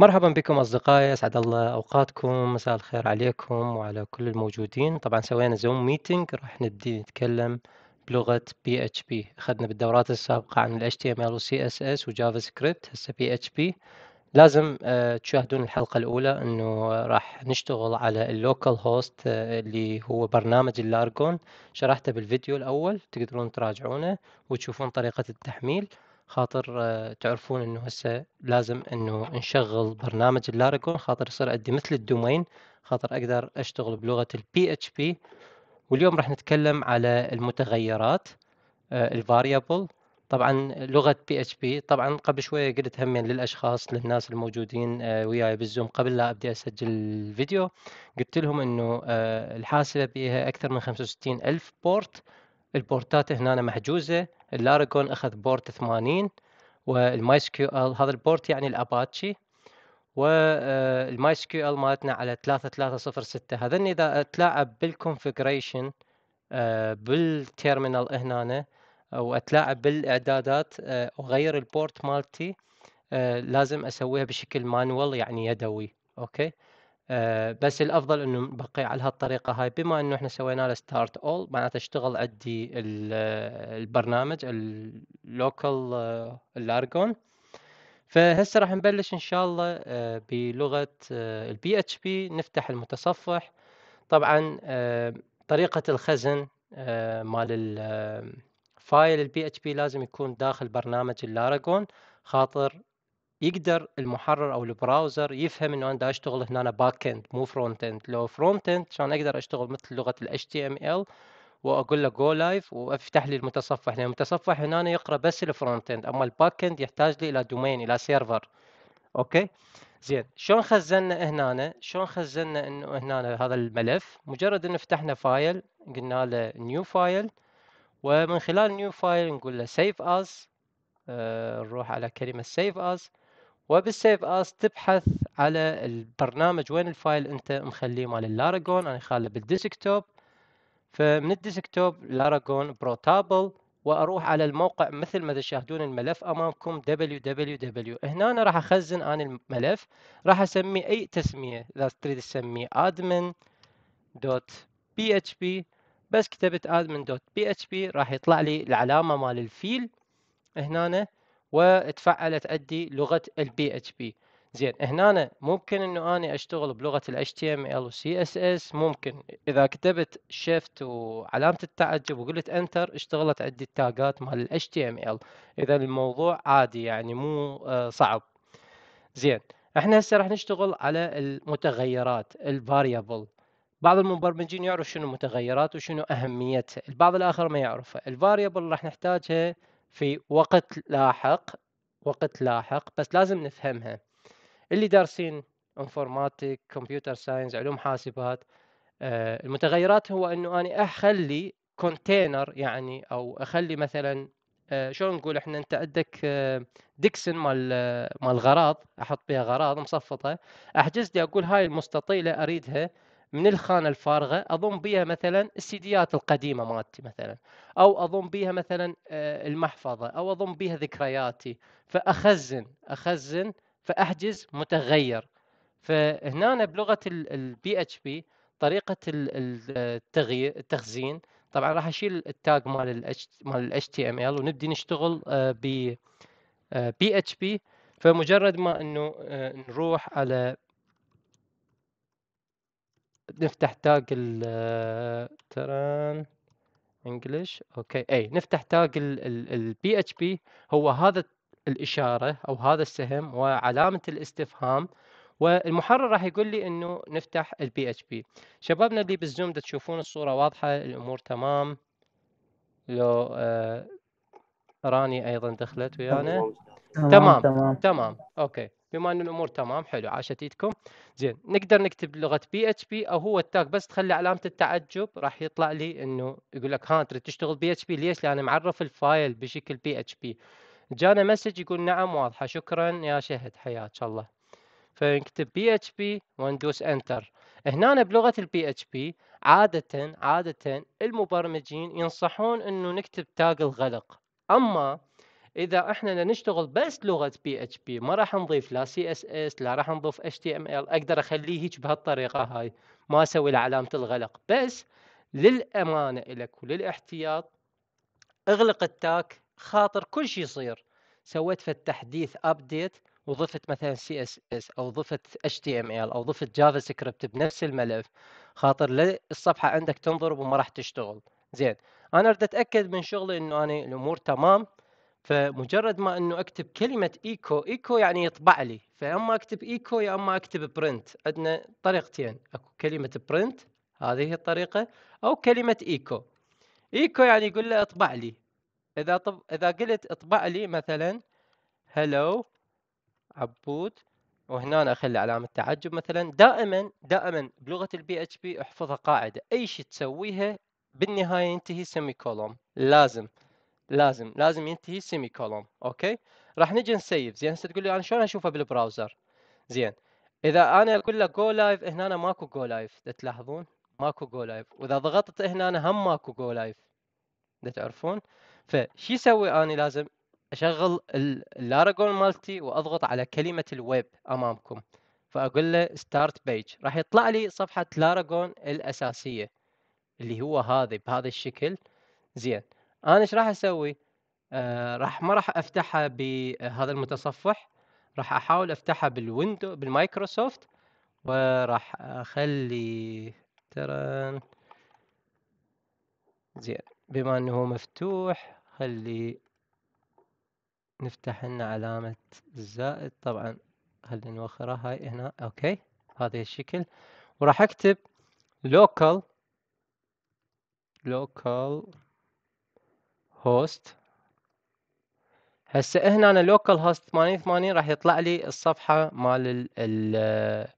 مرحبا بكم أصدقائي أسعد الله أوقاتكم مساء الخير عليكم وعلى كل الموجودين طبعا سوينا زوم ميتنج راح نبدي نتكلم بلغة PHP أخذنا بالدورات السابقة عن ال HTML اس CSS وجافا سكريبت هسه PHP لازم آه، تشاهدون الحلقة الأولى أنه راح نشتغل على اللوكال هوست آه، اللي هو برنامج اللارجون شرحته بالفيديو الأول تقدرون تراجعونه وتشوفون طريقة التحميل خاطر آه، تعرفون انه هسه لازم انه نشغل برنامج اللاريكون خاطر يصير عندي مثل الدومين خاطر اقدر اشتغل بلغه البي اتش بي واليوم راح نتكلم على المتغيرات آه، الفاريبل طبعا لغه بي اتش بي طبعا قبل شويه قلت همين للاشخاص للناس الموجودين آه، وياي بالزوم قبل لا ابدي اسجل الفيديو قلت لهم انه الحاسبه بيها اكثر من 65 الف بورت البورتات هنا محجوزة اللاريكون أخذ بورت 80 والمايس كيو ال هذا البورت يعني الاباتشي والمايس آه، كيو ال مالتنا على 3306 هذن اذا اتلاعب بالكونفجريشن بالتيرمينال هنا او اتلاعب بالاعدادات آه، اغير البورت مالتي آه، لازم اسويها بشكل مانوال يعني يدوي اوكي آه، بس الافضل انه نبقي على هالطريقه هاي بما انه احنا سوينا له ستارت اول معناته اشتغل عندي البرنامج اللوكال آه، الارجون فهسه راح نبلش ان شاء الله آه، بلغه البي اتش بي نفتح المتصفح طبعا طريقه الخزن مال الفايل البي اتش بي لازم يكون داخل برنامج الارجون خاطر يقدر المحرر او البراوزر يفهم انه انا دا اشتغل هنا باك اند مو فرونت اند لو فرونت اند عشان اقدر اشتغل مثل لغه ال HTML واقول له جو لايف وافتح لي المتصفح لان المتصفح هنا أنا يقرا بس الفرونت اند اما الباك اند يحتاج لي الى دومين الى سيرفر اوكي زين شلون خزنا هنا شلون خزنا انه هنا هذا الملف مجرد ان فتحنا فايل قلنا له نيو فايل ومن خلال نيو فايل نقول له سيف از آه، نروح على كلمه سيف از وبالسيف اس تبحث على البرنامج وين الفايل انت مخليه مال اللاراجون انا خاله بالديسكتوب فمن الديسكتوب لاراجون بروتابل واروح على الموقع مثل ما تشاهدون الملف امامكم www هنا أنا راح اخزن انا الملف راح اسميه اي تسميه اذا تريد تسميه admin دوت بي اتش بي بس كتبت admin دوت بي اتش بي راح يطلع لي العلامه مال الفيل هنا وتفعل عندي لغه البي اتش بي زين هنا ممكن انه اني اشتغل بلغه ال HTML و CSS ممكن اذا كتبت شيفت وعلامه التعجب وقلت انتر اشتغلت عندي التاجات مال ال HTML اذا الموضوع عادي يعني مو آه، صعب زين احنا هسه راح نشتغل على المتغيرات الفاريبل بعض المبرمجين يعرف شنو متغيرات وشنو اهميتها البعض الاخر ما يعرفها الفاريبل راح نحتاجها في وقت لاحق وقت لاحق بس لازم نفهمها اللي دارسين انفورماتيك كمبيوتر ساينس علوم حاسبات آه، المتغيرات هو انه انا اخلي كونتينر يعني او اخلي مثلا آه، شلون نقول احنا انت عندك ديكسن آه، مال مال غراض احط بها غراض مصفطه احجز لي اقول هاي المستطيله اريدها من الخانه الفارغه اضم بها مثلا السيديات القديمه مالتي مثلا او اضم بها مثلا آه، المحفظه او اضم بها ذكرياتي فاخزن اخزن فاحجز متغير فهنا بلغه البي اتش بي طريقه التغيير التخزين طبعا راح اشيل التاج مال مال الاتش تي ام ال ونبدي نشتغل آه، ب بي اتش بي فمجرد ما انه آه، نروح على نفتح تاج ال آه، تران انجلش اوكي اي نفتح تاج بي اتش بي هو هذا الاشاره او هذا السهم وعلامه الاستفهام والمحرر راح يقول لي انه نفتح البي اتش بي شبابنا اللي بالزوم تشوفون الصوره واضحه الامور تمام لو آه راني ايضا دخلت ويانا تمام تمام, تمام. تمام. اوكي بما ان الامور تمام حلو عاشت ايدكم زين نقدر نكتب لغه بي اتش بي او هو التاج بس تخلي علامه التعجب راح يطلع لي انه يقول لك ها تريد تشتغل بي اتش بي ليش لان معرف الفايل بشكل بي اتش بي جانا مسج يقول نعم واضحه شكرا يا شهد حياك الله فنكتب بي اتش بي وندوس انتر هنا بلغه البي اتش بي عاده عاده المبرمجين ينصحون انه نكتب تاج الغلق اما اذا احنا نشتغل بس لغه بي اتش بي ما راح نضيف لا سي اس اس لا راح نضيف اتش تي ام ال اقدر اخليه هيك بهالطريقه هاي ما اسوي له علامه الغلق بس للامانه لك وللاحتياط اغلق التاك خاطر كل شيء يصير سويت في التحديث ابديت وضفت مثلا سي اس اس او ضفت اتش تي ام ال او ضفت جافا سكريبت بنفس الملف خاطر الصفحه عندك تنضرب وما راح تشتغل زين انا اريد اتاكد من شغلي انه انا الامور تمام فمجرد ما انه اكتب كلمه ايكو ايكو يعني يطبع لي فاما اكتب ايكو يا اما اكتب برنت عندنا طريقتين اكو كلمه برنت هذه الطريقه او كلمه ايكو ايكو يعني يقول له اطبع لي اذا طب... اذا قلت اطبع لي مثلا هلو عبود وهنا أنا اخلي علامه تعجب مثلا دائما دائما بلغه البي اتش بي احفظها قاعده اي شيء تسويها بالنهايه ينتهي سيمي كولوم لازم لازم لازم ينتهي سيمي كولوم اوكي راح نجي نسيف زين هسه تقول لي انا شلون اشوفه بالبراوزر زين اذا انا اقول لك جو لايف هنا أنا ماكو جو لايف تلاحظون ماكو جو لايف واذا ضغطت هنا أنا هم ماكو جو لايف تعرفون فشي اسوي انا لازم اشغل اللاراجون مالتي واضغط على كلمه الويب امامكم فاقول له ستارت بيج راح يطلع لي صفحه لاراجون الاساسيه اللي هو هذه بهذا الشكل زين انا ايش راح اسوي؟ آه راح ما راح افتحها بهذا المتصفح راح احاول افتحها بالويندو بالمايكروسوفت وراح اخلي ترى زين بما انه هو مفتوح خلي نفتح لنا علامة زائد طبعا خلينا نوخرها هاي هنا اوكي هذا الشكل وراح اكتب local local هوست هسه هنا انا لوكال هوست 88 راح يطلع لي الصفحه مال ال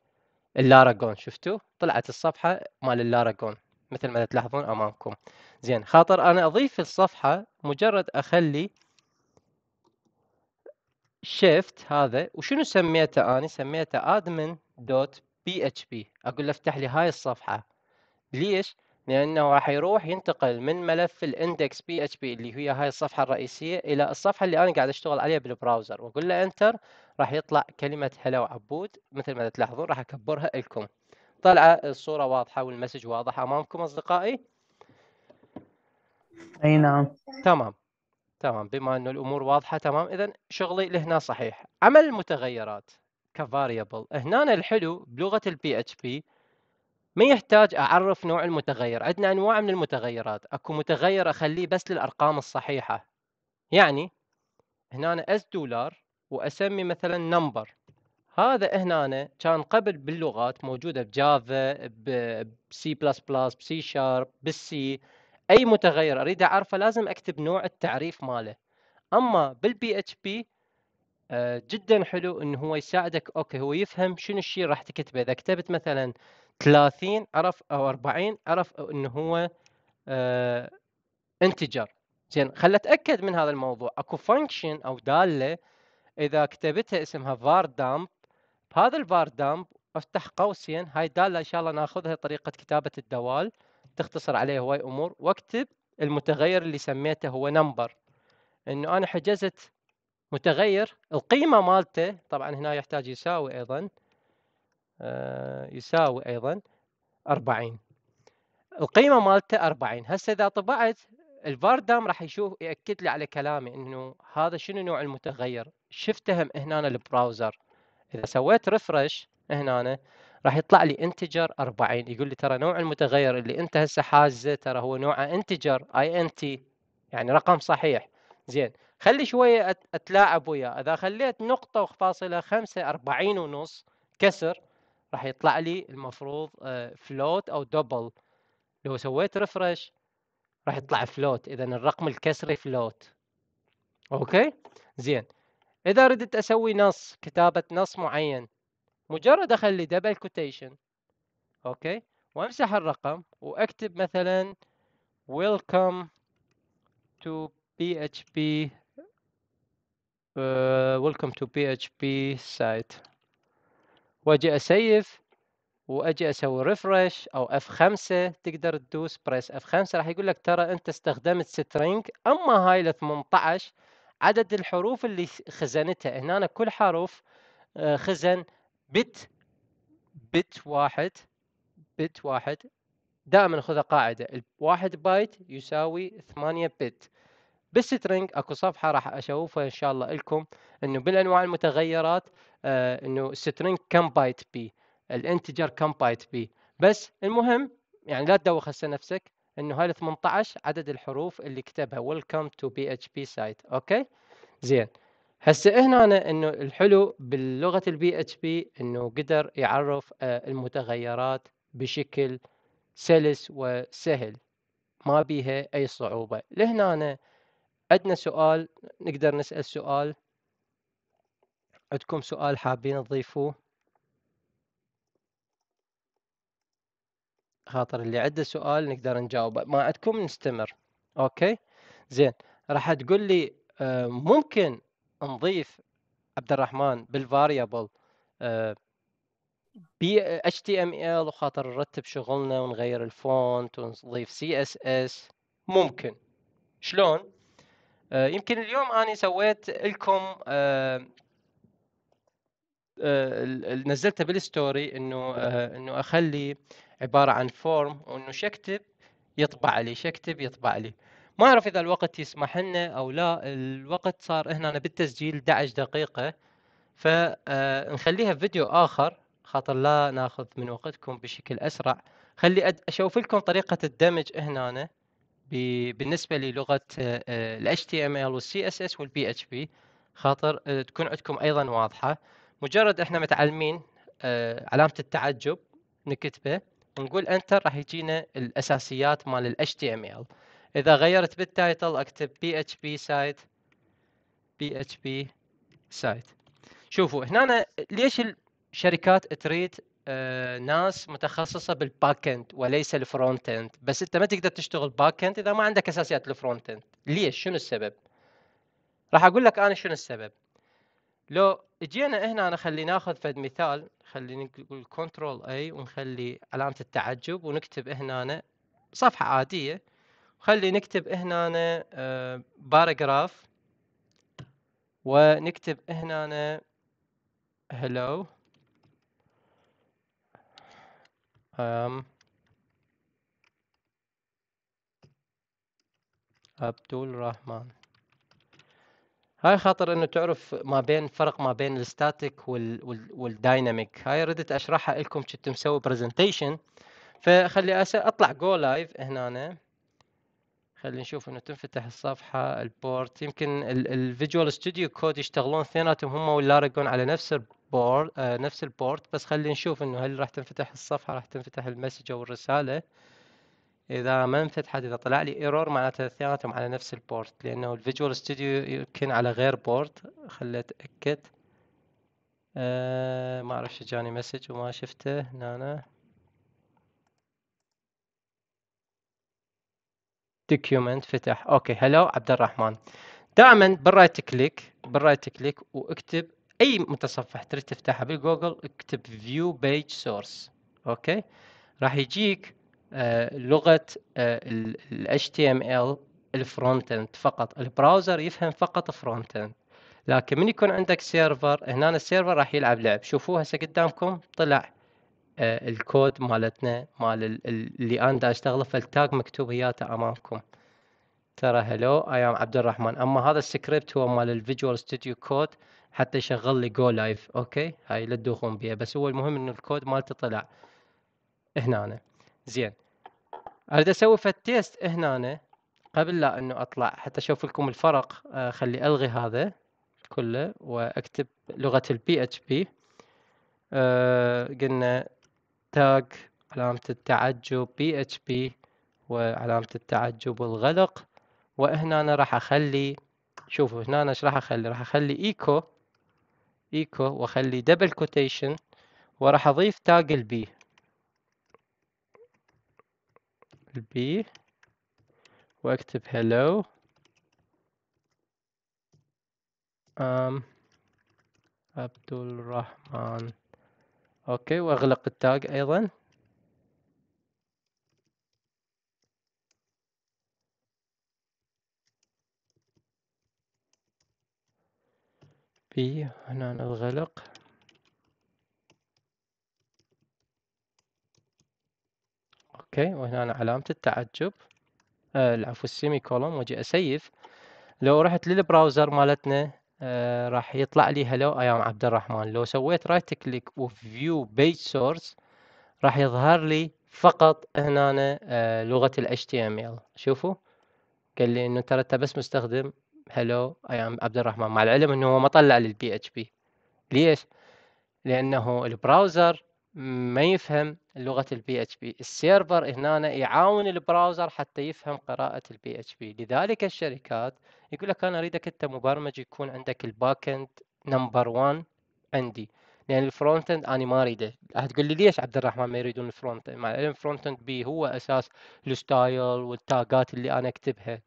اللاراجون شفتوا طلعت الصفحه مال اللاراجون مثل ما تلاحظون امامكم زين خاطر انا اضيف الصفحه مجرد اخلي شيفت هذا وشنو سميته انا سميته ادمن دوت بي اتش بي اقول له افتح لي هاي الصفحه ليش لأنه راح يروح ينتقل من ملف الاندكس بي اتش بي اللي هي هاي الصفحة الرئيسية إلى الصفحة اللي أنا قاعد أشتغل عليها بالبراوزر وأقول له انتر راح يطلع كلمة هلا عبود مثل ما تلاحظون راح أكبرها لكم طلع الصورة واضحة والمسج واضح أمامكم أصدقائي أي نعم تمام تمام بما أنه الأمور واضحة تمام إذا شغلي لهنا صحيح عمل المتغيرات كفاريبل هنا الحلو بلغة البي اتش بي ما يحتاج اعرف نوع المتغير عندنا انواع من المتغيرات اكو متغير اخليه بس للارقام الصحيحه يعني هنا أنا اس دولار واسمي مثلا نمبر هذا هنا كان قبل باللغات موجوده بجافا بسي بلس بلس بسي شارب بالسي اي متغير اريد اعرفه لازم اكتب نوع التعريف ماله اما بالبي اتش آه، بي جدا حلو انه هو يساعدك اوكي هو يفهم شنو الشيء راح تكتبه اذا كتبت مثلا 30 عرف او 40 عرف انه هو آه انتجر زين خل اتاكد من هذا الموضوع اكو فانكشن او داله اذا كتبتها اسمها var dump هذا الفار دامب افتح قوسين هاي الداله ان شاء الله ناخذها طريقه كتابه الدوال تختصر عليه هواي امور واكتب المتغير اللي سميته هو نمبر انه انا حجزت متغير القيمه مالته طبعا هنا يحتاج يساوي ايضا آه، يساوي أيضا 40 القيمة مالته 40 هسه إذا طبعت الفاردام راح يشوف يأكد لي على كلامي إنه هذا شنو نوع المتغير شفته هنا البراوزر إذا سويت ريفرش هنا راح يطلع لي انتجر 40 يقول لي ترى نوع المتغير اللي انت هسه حازه ترى هو نوعه انتجر اي ان تي يعني رقم صحيح زين خلي شويه اتلاعب وياه اذا خليت نقطه وفاصله 5 40 ونص كسر راح يطلع لي المفروض فلوت آه، او دبل لو سويت ريفرش راح يطلع فلوت اذا الرقم الكسري فلوت اوكي زين اذا ردت اسوي نص كتابه نص معين مجرد اخلي دبل كوتيشن اوكي وامسح الرقم واكتب مثلا اتش to php تو بي to php سايت واجي اسيف واجي اسوي ريفرش او اف 5 تقدر تدوس بريس اف 5 راح يقول لك ترى انت استخدمت سترينج اما هاي ال 18 عدد الحروف اللي خزنتها هنا أنا كل حرف آه، خزن بت بت واحد بت واحد دائما خذ قاعدة الواحد بايت يساوي 8 بت بالسترنج اكو صفحه راح اشوفها ان شاء الله لكم انه بالانواع المتغيرات آه، انه السترنج كم بايت بي الانتجر كم بايت بي بس المهم يعني لا تدوخ هسه نفسك انه هاي 18 عدد الحروف اللي كتبها ويلكم تو بي اتش بي سايت اوكي زين هسه هنا أنا انه الحلو باللغه البي اتش بي انه قدر يعرف آه، المتغيرات بشكل سلس وسهل ما بيها اي صعوبه لهنا أنا عندنا سؤال نقدر نسأل سؤال عندكم سؤال حابين تضيفوه خاطر اللي عنده سؤال نقدر نجاوبه ما عندكم نستمر اوكي زين راح تقول لي آه، ممكن نضيف عبد الرحمن بالفاريبل بي اتش تي ام ال وخاطر نرتب شغلنا ونغير الفونت ونضيف سي اس اس ممكن شلون آه، يمكن اليوم أنا سويت لكم آه، آه، نزلته بالستوري انه انه اخلي عباره عن فورم وانه شكتب يطبع لي شكتب يطبع لي ما اعرف اذا الوقت يسمح لنا او لا الوقت صار هنا بالتسجيل 11 دقيقه فنخليها فيديو اخر خاطر لا ناخذ من وقتكم بشكل اسرع خلي اشوف لكم طريقه الدمج هنا بالنسبه للغه آه، آه، ال HTML وال CSS وال PHP خاطر آه، تكون عندكم ايضا واضحه مجرد احنا متعلمين علامه التعجب نكتبه نقول انتر راح يجينا الاساسيات مال ال HTML اذا غيرت بالتايتل اكتب PHP سايت PHP سايت شوفوا هنا ليش الشركات تريد آه، ناس متخصصه بالباك اند وليس الفرونت اند بس انت ما تقدر تشتغل باك اند اذا ما عندك اساسيات الفرونت اند ليش شنو السبب راح اقول لك انا شنو السبب لو اجينا هنا انا خلي ناخذ فد مثال خلينا نقول كنترول اي ونخلي علامه التعجب ونكتب هنا صفحه عاديه خلي نكتب هنا باراجراف آه، ونكتب هنا هلو um, Abdul Rahman هاي خاطر انه تعرف ما بين فرق ما بين الستاتيك وال وال والدايناميك هاي ردت اشرحها لكم كنت مسوي برزنتيشن فخلي أس... اطلع جو لايف هنا أنا. خلي نشوف انه تنفتح الصفحه البورت يمكن الفيجوال ستوديو كود يشتغلون اثنيناتهم هم واللارجون على نفس بورد آه نفس البورد بس خلي نشوف انه هل راح تنفتح الصفحة راح تنفتح المسج او الرسالة اذا ما انفتحت اذا طلع لي ايرور معناته اثنيناتهم على نفس البورت لانه الفيجوال ستوديو يمكن على غير بورت خلي اتاكد أه ما اعرف شو جاني مسج وما شفته هنا أنا. دوكيومنت فتح اوكي هلو عبد الرحمن دائما بالرايت كليك بالرايت كليك واكتب اي متصفح تريد تفتحه بالجوجل اكتب فيو بيج سورس اوكي راح يجيك آه، لغه آه، ال HTML الفرونت اند فقط البراوزر يفهم فقط فرونت اند لكن من يكون عندك سيرفر هنا السيرفر راح يلعب لعب شوفوه هسه قدامكم طلع آه، الكود مالتنا مال اللي انا دا اشتغله فالتاج مكتوب هياته امامكم ترى هلو ايام عبد الرحمن اما هذا السكريبت هو مال الفيجوال ستوديو كود حتى يشغل لي جو لايف اوكي هاي لا تدوخون بيها بس هو المهم ان الكود مالته طلع هنا أنا. زين اريد اسوي فتيست هنا أنا قبل لا انه اطلع حتى اشوف لكم الفرق آه، خلي الغي هذا كله واكتب لغه البي اتش آه، بي قلنا تاج علامه التعجب بي اتش بي وعلامه التعجب والغلق وهنا أنا راح اخلي شوفوا هنا أنا ايش راح اخلي راح اخلي ايكو ايكو واخلي دبل كوتيشن وراح اضيف تاج البي البي واكتب هلو ام عبد الرحمن اوكي واغلق التاج ايضا بي هنا نغلق اوكي وهنا علامة التعجب آه العفو السيمي كولوم واجي اسيف لو رحت للبراوزر مالتنا آه راح يطلع لي هلو ايام عبد الرحمن لو سويت رايت كليك وفيو بيج سورس راح يظهر لي فقط هنا آه لغة ال HTML شوفوا قال لي انه ترى انت بس مستخدم هلو اي ام نعم، عبد الرحمن مع العلم انه هو ما طلع للبي اتش بي ليش؟ لانه البراوزر ما يفهم لغه البي اتش بي السيرفر هنا يعاون البراوزر حتى يفهم قراءه البي اتش بي لذلك الشركات يقول لك انا اريدك انت مبرمج يكون عندك الباك اند نمبر 1 عندي لان الفرونت اند انا ما اريده هتقول لي ليش عبد الرحمن ما يريدون الفرونت اند مع العلم الفرونت اند بي هو اساس الستايل والتاجات اللي انا اكتبها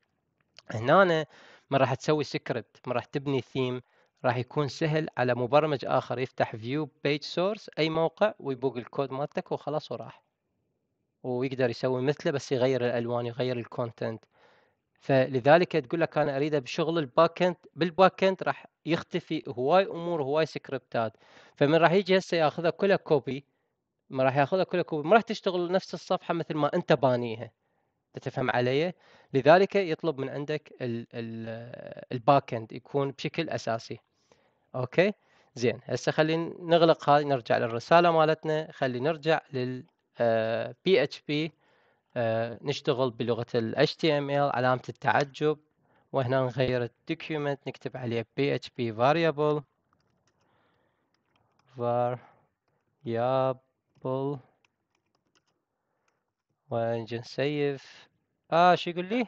هنا من راح تسوي سكريبت من راح تبني ثيم راح يكون سهل على مبرمج اخر يفتح فيو بيج سورس اي موقع ويبوق الكود مالتك وخلاص وراح ويقدر يسوي مثله بس يغير الالوان يغير الكونتنت فلذلك تقول لك انا اريده بشغل الباك اند بالباك اند راح يختفي هواي امور هواي سكريبتات فمن راح يجي هسه ياخذها كلها كوبي ما راح ياخذها كلها كوبي ما راح تشتغل نفس الصفحه مثل ما انت بانيها تفهم علي لذلك يطلب من عندك الباك اند يكون بشكل اساسي اوكي زين هسه خلينا نغلق هاي نرجع للرساله مالتنا خلينا نرجع لل بي اتش بي نشتغل بلغه ال HTML علامه التعجب وهنا نغير الدوكيومنت نكتب عليه بي اتش بي variable variable ونجي نسيف اه شو يقول لي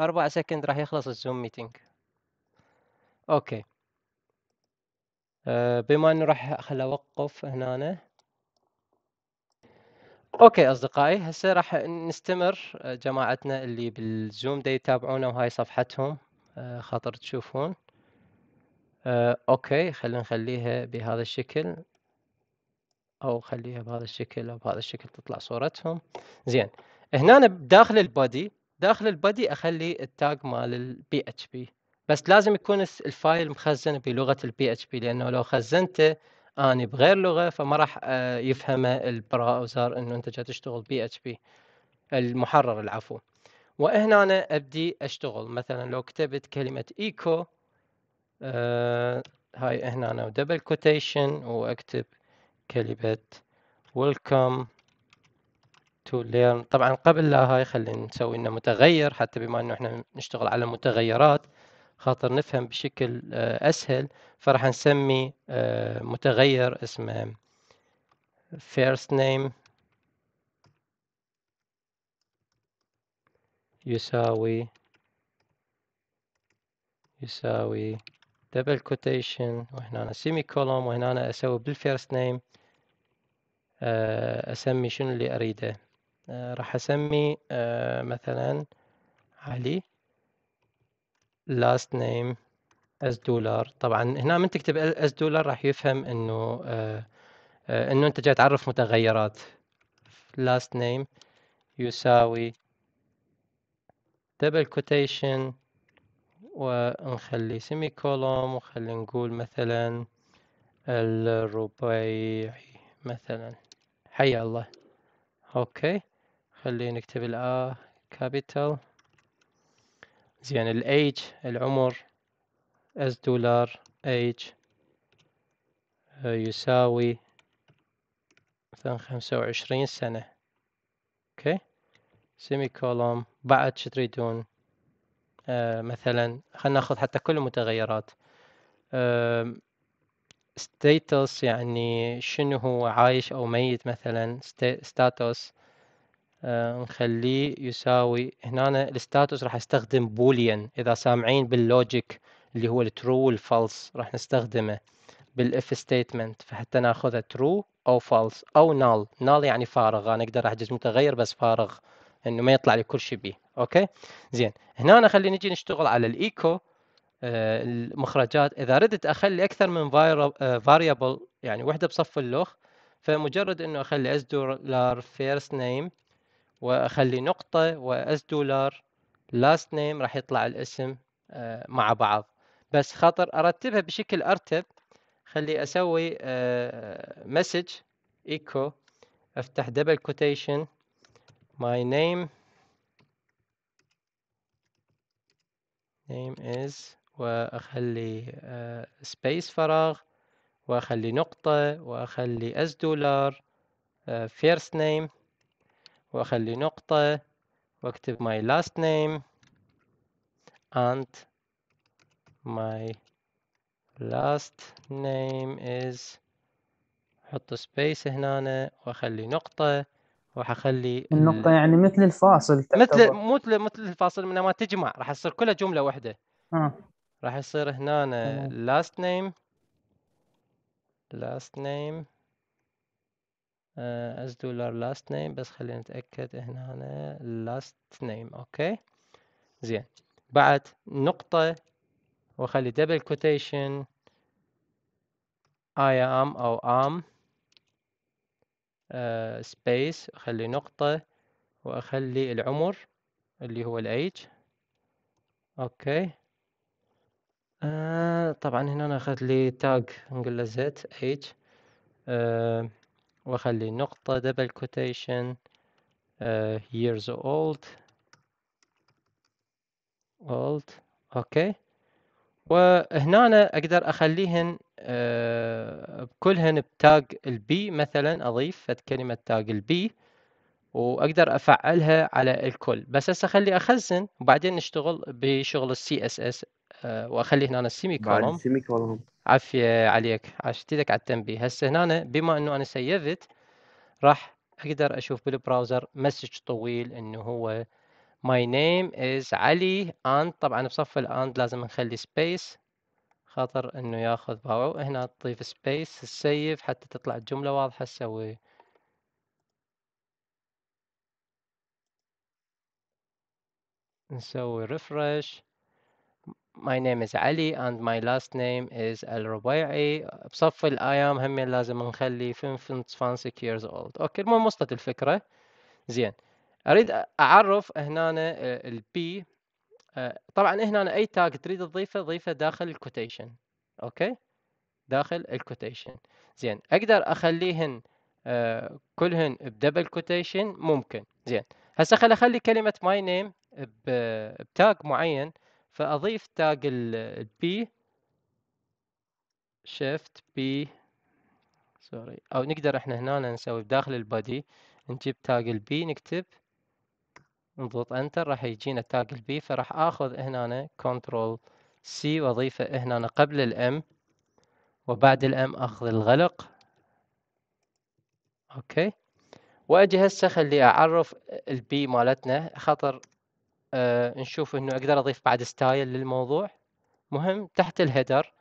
اربع سكند راح يخلص الزوم ميتينج اوكي آه بما انه راح اخلي اوقف هنا أنا. اوكي اصدقائي هسه راح نستمر آه، جماعتنا اللي بالزوم دي يتابعونا وهاي صفحتهم آه خاطر تشوفون آه اوكي خلينا نخليها بهذا الشكل او خليها بهذا الشكل او بهذا الشكل تطلع صورتهم زين هنا داخل البادي داخل البادي اخلي التاج مال البي اتش بي بس لازم يكون الفايل مخزن بلغه البي اتش بي لانه لو خزنته اني بغير لغه فما راح آه، يفهمه البراوزر انه انت جاي تشتغل بي اتش بي المحرر العفو وهنا أنا ابدي اشتغل مثلا لو كتبت كلمه ايكو آه هاي هنا أنا دبل كوتيشن واكتب كلمة welcome to learn طبعا قبل لا هاي خلينا نسوي لنا متغير حتى بما انه احنا نشتغل على متغيرات خاطر نفهم بشكل آه، اسهل فراح نسمي آه، متغير اسمه first name يساوي يساوي دبل كوتيشن وهنا سيمي كولوم وهنا اسوي بالفيرست نيم آه، اسمي شنو اللي اريده آه، راح اسمي آه، مثلا علي لاست نيم اس دولار طبعا هنا من تكتب اس دولار راح يفهم انه انه انت جاي تعرف متغيرات لاست نيم يساوي double quotation ونخلي سيمي كولوم ونخلي نقول مثلا الربيعي مثلا حيا الله اوكي خلي نكتب الآ كابيتال زين الايج العمر اس دولار ايج يساوي مثلا خمسة وعشرين سنة اوكي سيمي كولوم بعد شتريدون تريدون آه، مثلا خلينا ناخذ حتى كل المتغيرات ستيتوس يعني شنو هو عايش او ميت مثلا ستاتوس آه، نخليه يساوي هنا الستاتوس راح استخدم بوليان اذا سامعين باللوجيك اللي هو الترو والفالس راح نستخدمه بالاف ستيتمنت فحتى ناخذها ترو او فالس او نال نال يعني فارغ انا اقدر احجز متغير بس فارغ انه ما يطلع لي كل شيء بي اوكي زين هنا أنا خلي نجي نشتغل على الايكو آه، المخرجات اذا ردت اخلي اكثر من فاريبل آه، يعني وحده بصف اللوخ فمجرد انه اخلي اس دولار فيرست نيم واخلي نقطه واس دولار لاست نيم راح يطلع الاسم آه، مع بعض بس خاطر ارتبها بشكل ارتب خلي اسوي مسج ايكو افتح دبل كوتيشن my name name is وأخلي uh, space فراغ وأخلي نقطة وأخلي اس دولار uh, first name وأخلي نقطة وأكتب my last name and my last name is حط space هنا وأخلي نقطة راح اخلي النقطة ال... يعني مثل الفاصل تعتبر. مثل مو مثل مثل الفاصل من ما تجمع راح تصير كلها جملة واحدة آه. راح يصير هنا لاست نيم لاست نيم از دولار لاست نيم بس خلينا نتأكد هنا لاست نيم اوكي زين بعد نقطة واخلي دبل كوتيشن اي ام أو ام سبيس آه، أخلي نقطة وأخلي العمر اللي هو الأيج أوكي آه طبعا هنا أنا أخذ لي تاج نقول له z أيج آه، وأخلي نقطة double quotation آه، years old old أوكي وهنا أنا اقدر اخليهن آه، كلهن بتاج البي مثلا اضيف كلمة تاج البي واقدر افعلها على الكل بس هسه اخلي اخزن وبعدين نشتغل بشغل السي اس آه، اس واخلي هنا السيمي كولوم السيمي كولوم عافية عليك لك على التنبيه هسه هنا بما انه انا سيفت راح اقدر اشوف بالبراوزر مسج طويل انه هو My name is علي and طبعا بصف الاند لازم نخلي سبيس خاطر انه ياخذ باور هنا تضيف سبيس السيف حتى تطلع الجملة واضحة تسوي نسوي refresh My name is علي and my last name is الربيعي بصف الايام هم لازم نخلي fancy years old اوكي المهم وصلت الفكرة زين اريد اعرف هنا آه، البي آه، طبعا هنا اي تاج تريد تضيفه ضيفه داخل الكوتيشن اوكي داخل الكوتيشن زين اقدر اخليهن آه، كلهن بدبل كوتيشن ممكن زين هسه خل اخلي كلمه ماي نيم بتاج معين فاضيف تاج البي شيفت بي سوري او نقدر احنا هنا نسوي بداخل البادي نجيب تاج البي نكتب نضغط انتر راح يجينا تاج البي فراح اخذ هنا كنترول سي واضيفه هنا قبل الام وبعد الام اخذ الغلق اوكي واجي هسه خلي اعرف البي مالتنا خطر آه نشوف انه اقدر اضيف بعد ستايل للموضوع مهم تحت الهيدر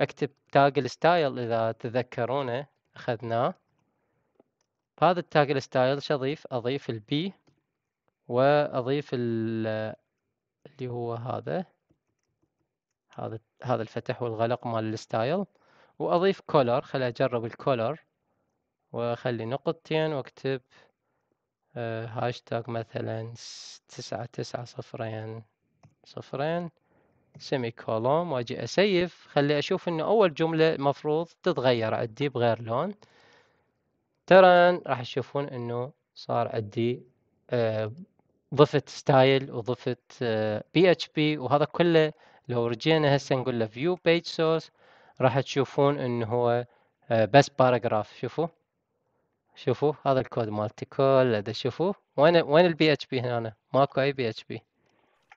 اكتب تاج الستايل اذا تذكرونه اخذناه هذا التاج الستايل شو اضيف اضيف البي واضيف اللي هو هذا هذا هذا الفتح والغلق مال الستايل واضيف كولر خلي اجرب الكولر واخلي نقطتين واكتب هاشتاج آه، مثلا تسعة تسعة صفرين صفرين سيمي كولوم واجي اسيف خلي اشوف انه اول جملة مفروض تتغير عدي بغير لون ترى راح تشوفون انه صار عدي آه، ضفت ستايل وضفت بي اتش بي وهذا كله لو رجينا هسه نقول له فيو بيج سورس راح تشوفون انه هو بس آه، باراجراف شوفوا شوفوا هذا الكود مالتي كله اذا شوفوا وين وين البي اتش بي هنا ماكو اي بي اتش بي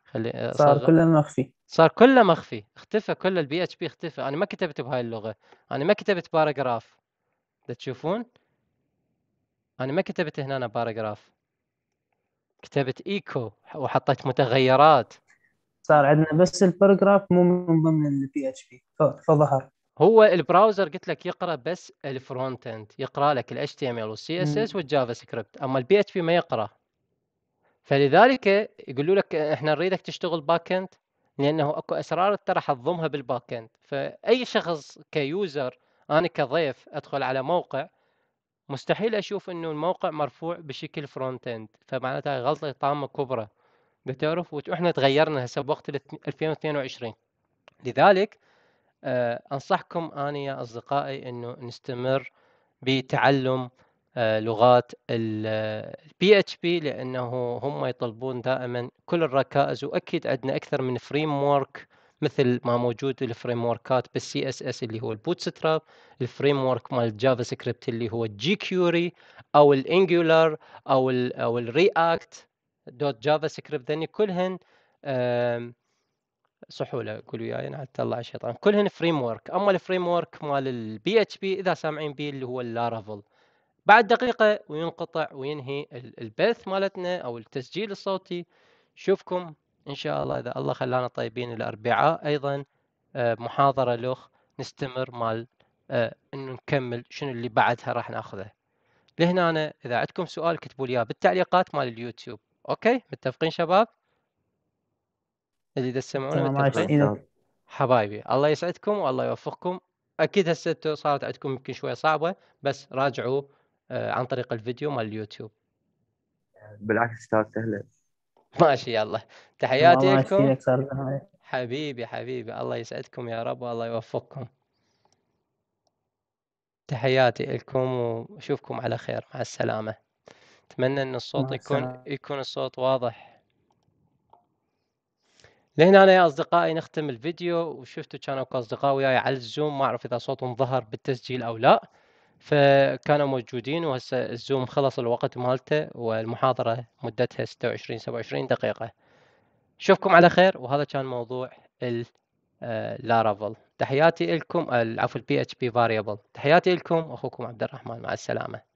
خلي صار كله مخفي صار كله مخفي اختفى كل البي اتش بي اختفى انا ما كتبت بهاي اللغه انا ما كتبت باراجراف تشوفون انا ما كتبت هنا باراجراف كتبت ايكو وحطيت متغيرات صار عندنا بس الباراجراف مو من ضمن البي اتش بي فظهر هو البراوزر قلت لك يقرا بس الفرونت اند يقرا لك الاتش تي ام ال والسي اس اس والجافا سكريبت اما البي اتش بي ما يقرا فلذلك يقولوا لك احنا نريدك تشتغل باك اند لانه اكو اسرار ترى حتضمها بالباك اند فاي شخص كيوزر انا كضيف ادخل على موقع مستحيل اشوف انه الموقع مرفوع بشكل فرونت اند فمعناتها غلطه طامه كبرى بتعرف واحنا تغيرنا هسه بوقت 2022 لذلك آه انصحكم انا يا اصدقائي انه نستمر بتعلم آه لغات البي اتش بي لانه هم يطلبون دائما كل الركائز واكيد عندنا اكثر من فريم ورك مثل ما موجود الفريم وركات بالسي اس اس اللي هو البوت ستراب الفريم ورك مال الجافا سكريبت اللي هو جي كيوري او الانجولار او الـ او الرياكت دوت جافا سكريبت ذني كلهن صحوله قولوا وياي يعني حتى الله الشيطان كلهن فريم ورك اما الفريم ورك مال البي اتش بي اذا سامعين به اللي هو اللارافل بعد دقيقه وينقطع وينهي البث مالتنا او التسجيل الصوتي شوفكم إن شاء الله إذا الله خلانا طيبين الأربعاء أيضا آه، محاضرة لخ نستمر مال آه، إنه نكمل شنو اللي بعدها راح ناخذه لهنا أنا إذا عندكم سؤال كتبوا لي بالتعليقات مال اليوتيوب أوكي متفقين شباب اللي تسمعونا متفقين حبايبي الله يسعدكم والله يوفقكم اكيد هسه صارت عندكم يمكن شويه صعبه بس راجعوا آه، عن طريق الفيديو مال اليوتيوب بالعكس استاذ سهله ماشي يلا تحياتي لكم حبيبي حبيبي الله يسعدكم يا رب والله يوفقكم تحياتي لكم واشوفكم على خير مع السلامه اتمنى ان الصوت يكون يكون الصوت واضح لهنا أنا يا أصدقائي نختم الفيديو وشفتوا كانوا أصدقاء وياي على الزوم ما أعرف إذا صوتهم ظهر بالتسجيل أو لا فكانوا موجودين وهسه الزوم خلص الوقت مالته والمحاضرة مدتها 26 27 دقيقة أشوفكم على خير وهذا كان موضوع اللارافل آه، تحياتي لكم العفو البي اتش بي فاريبل تحياتي لكم اخوكم عبد الرحمن مع السلامه